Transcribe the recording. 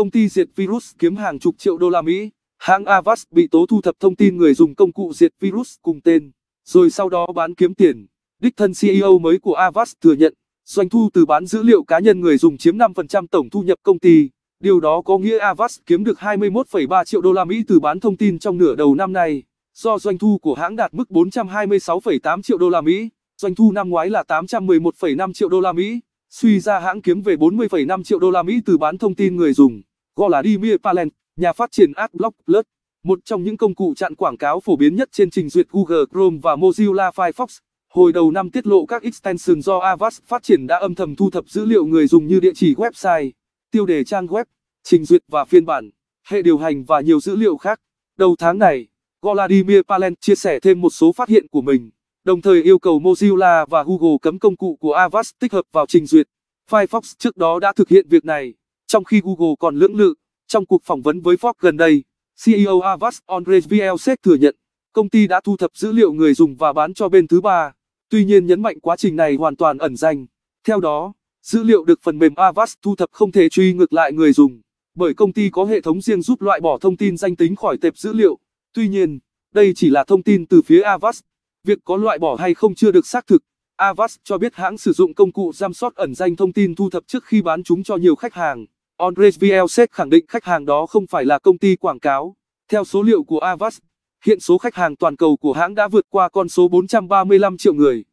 công ty diệt virus kiếm hàng chục triệu đô la Mỹ. Hãng Avast bị tố thu thập thông tin người dùng công cụ diệt virus cùng tên, rồi sau đó bán kiếm tiền. Đích thân CEO mới của Avast thừa nhận, doanh thu từ bán dữ liệu cá nhân người dùng chiếm 5% tổng thu nhập công ty. Điều đó có nghĩa Avast kiếm được 21,3 triệu đô la Mỹ từ bán thông tin trong nửa đầu năm nay. Do doanh thu của hãng đạt mức 426,8 triệu đô la Mỹ, doanh thu năm ngoái là 811,5 triệu đô la Mỹ. Suy ra hãng kiếm về 40,5 triệu đô la Mỹ từ bán thông tin người dùng gọi là Palent, nhà phát triển AdBlock Plus, một trong những công cụ chặn quảng cáo phổ biến nhất trên trình duyệt Google Chrome và Mozilla Firefox. Hồi đầu năm tiết lộ các extension do Avast phát triển đã âm thầm thu thập dữ liệu người dùng như địa chỉ website, tiêu đề trang web, trình duyệt và phiên bản, hệ điều hành và nhiều dữ liệu khác. Đầu tháng này, Vladimir Palent chia sẻ thêm một số phát hiện của mình, đồng thời yêu cầu Mozilla và Google cấm công cụ của Avast tích hợp vào trình duyệt. Firefox trước đó đã thực hiện việc này. Trong khi Google còn lưỡng lự, trong cuộc phỏng vấn với Forbes gần đây, CEO Avast Andres Vielcek thừa nhận, công ty đã thu thập dữ liệu người dùng và bán cho bên thứ ba, tuy nhiên nhấn mạnh quá trình này hoàn toàn ẩn danh. Theo đó, dữ liệu được phần mềm Avast thu thập không thể truy ngược lại người dùng, bởi công ty có hệ thống riêng giúp loại bỏ thông tin danh tính khỏi tệp dữ liệu. Tuy nhiên, đây chỉ là thông tin từ phía Avast, việc có loại bỏ hay không chưa được xác thực. Avast cho biết hãng sử dụng công cụ giám sát ẩn danh thông tin thu thập trước khi bán chúng cho nhiều khách hàng. Andres Vielcek khẳng định khách hàng đó không phải là công ty quảng cáo. Theo số liệu của Avast, hiện số khách hàng toàn cầu của hãng đã vượt qua con số 435 triệu người.